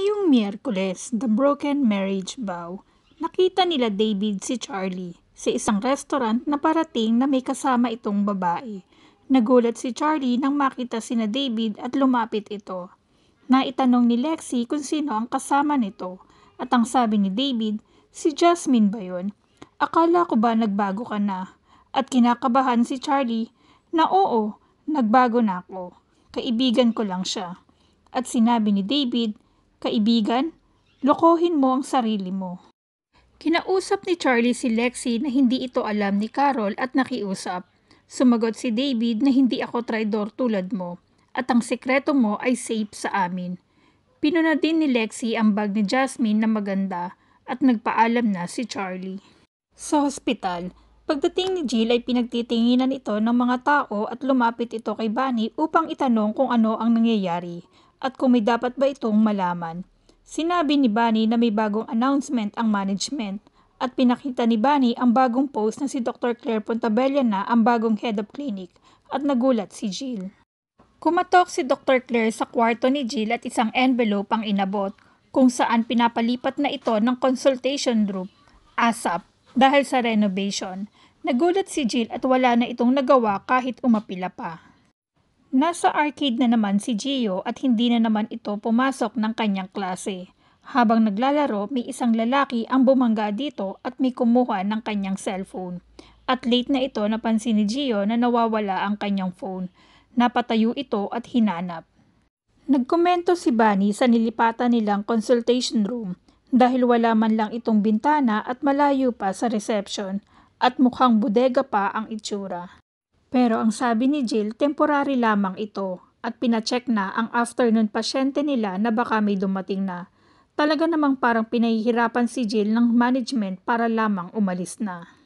Ngayong Miyerkules, The Broken Marriage Vow, nakita nila David si Charlie sa isang restaurant na parating na may kasama itong babae. Nagulat si Charlie nang makita sina David at lumapit ito. Naitanong ni Lexi kung sino ang kasama nito at ang sabi ni David, si Jasmine ba yon? Akala ko ba nagbago ka na? At kinakabahan si Charlie na oo, nagbago na ako. Kaibigan ko lang siya. At sinabi ni David, Kaibigan, lokohin mo ang sarili mo. Kinausap ni Charlie si Lexi na hindi ito alam ni Carol at nakiusap. Sumagot si David na hindi ako traidor tulad mo at ang sekreto mo ay safe sa amin. Pinuna din ni Lexi ang bag ni Jasmine na maganda at nagpaalam na si Charlie. Sa hospital, pagdating ni Jill ay pinagtitinginan ito ng mga tao at lumapit ito kay Bunny upang itanong kung ano ang nangyayari at kung may dapat ba itong malaman. Sinabi ni Bunny na may bagong announcement ang management at pinakita ni Bunny ang bagong post na si Dr. Claire Pontabella na ang bagong head of clinic at nagulat si Jill. Kumatok si Dr. Claire sa kwarto ni Jill at isang envelope ang inabot kung saan pinapalipat na ito ng consultation group, ASAP, dahil sa renovation. Nagulat si Jill at wala na itong nagawa kahit umapila pa. Nasa arcade na naman si Gio at hindi na naman ito pumasok ng kanyang klase. Habang naglalaro, may isang lalaki ang bumangga dito at may kumuha ng kanyang cellphone. At late na ito napansin ni Gio na nawawala ang kanyang phone. Napatayo ito at hinanap. Nagkomento si Bani sa nilipatan nilang consultation room dahil wala man lang itong bintana at malayo pa sa reception at mukhang bodega pa ang itsura. Pero ang sabi ni Jill, temporary lamang ito at pinacheck na ang afternoon pasyente nila na baka may dumating na. Talaga namang parang pinahihirapan si Jill ng management para lamang umalis na.